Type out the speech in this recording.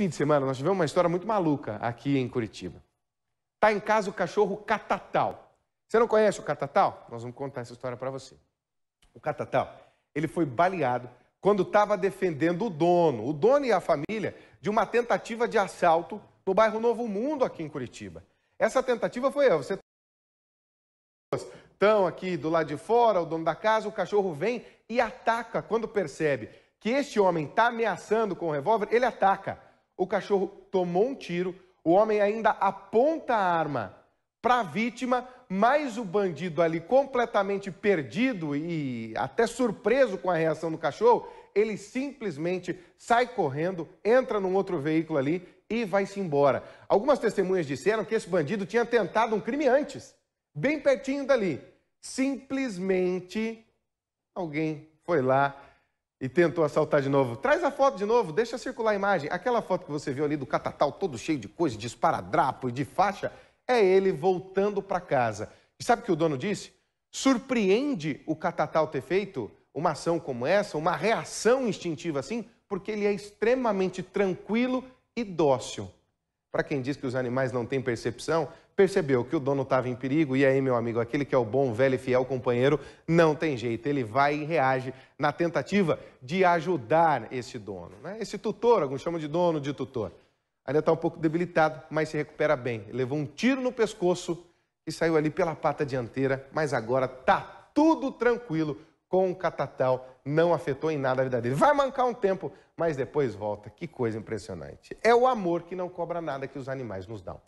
fim de semana nós tivemos uma história muito maluca aqui em Curitiba. Tá em casa o cachorro catatal. Você não conhece o catatal? Nós vamos contar essa história para você. O catatal, ele foi baleado quando estava defendendo o dono, o dono e a família, de uma tentativa de assalto no bairro Novo Mundo aqui em Curitiba. Essa tentativa foi eu. Você estão aqui do lado de fora, o dono da casa, o cachorro vem e ataca. Quando percebe que este homem está ameaçando com o revólver, ele ataca o cachorro tomou um tiro, o homem ainda aponta a arma para a vítima, mas o bandido ali completamente perdido e até surpreso com a reação do cachorro, ele simplesmente sai correndo, entra num outro veículo ali e vai-se embora. Algumas testemunhas disseram que esse bandido tinha tentado um crime antes, bem pertinho dali. Simplesmente alguém foi lá e tentou assaltar de novo. Traz a foto de novo, deixa circular a imagem. Aquela foto que você viu ali do catatal todo cheio de coisa, de esparadrapo e de faixa, é ele voltando para casa. E sabe o que o dono disse? Surpreende o catatal ter feito uma ação como essa, uma reação instintiva assim, porque ele é extremamente tranquilo e dócil. Para quem diz que os animais não têm percepção, percebeu que o dono estava em perigo e aí, meu amigo, aquele que é o bom, velho e fiel companheiro, não tem jeito, ele vai e reage na tentativa de ajudar esse dono. Né? Esse tutor, alguns chamam de dono, de tutor. Ainda está um pouco debilitado, mas se recupera bem. Levou um tiro no pescoço e saiu ali pela pata dianteira, mas agora tá tudo tranquilo com o catatal, não afetou em nada a vida dele. Vai mancar um tempo, mas depois volta. Que coisa impressionante. É o amor que não cobra nada que os animais nos dão.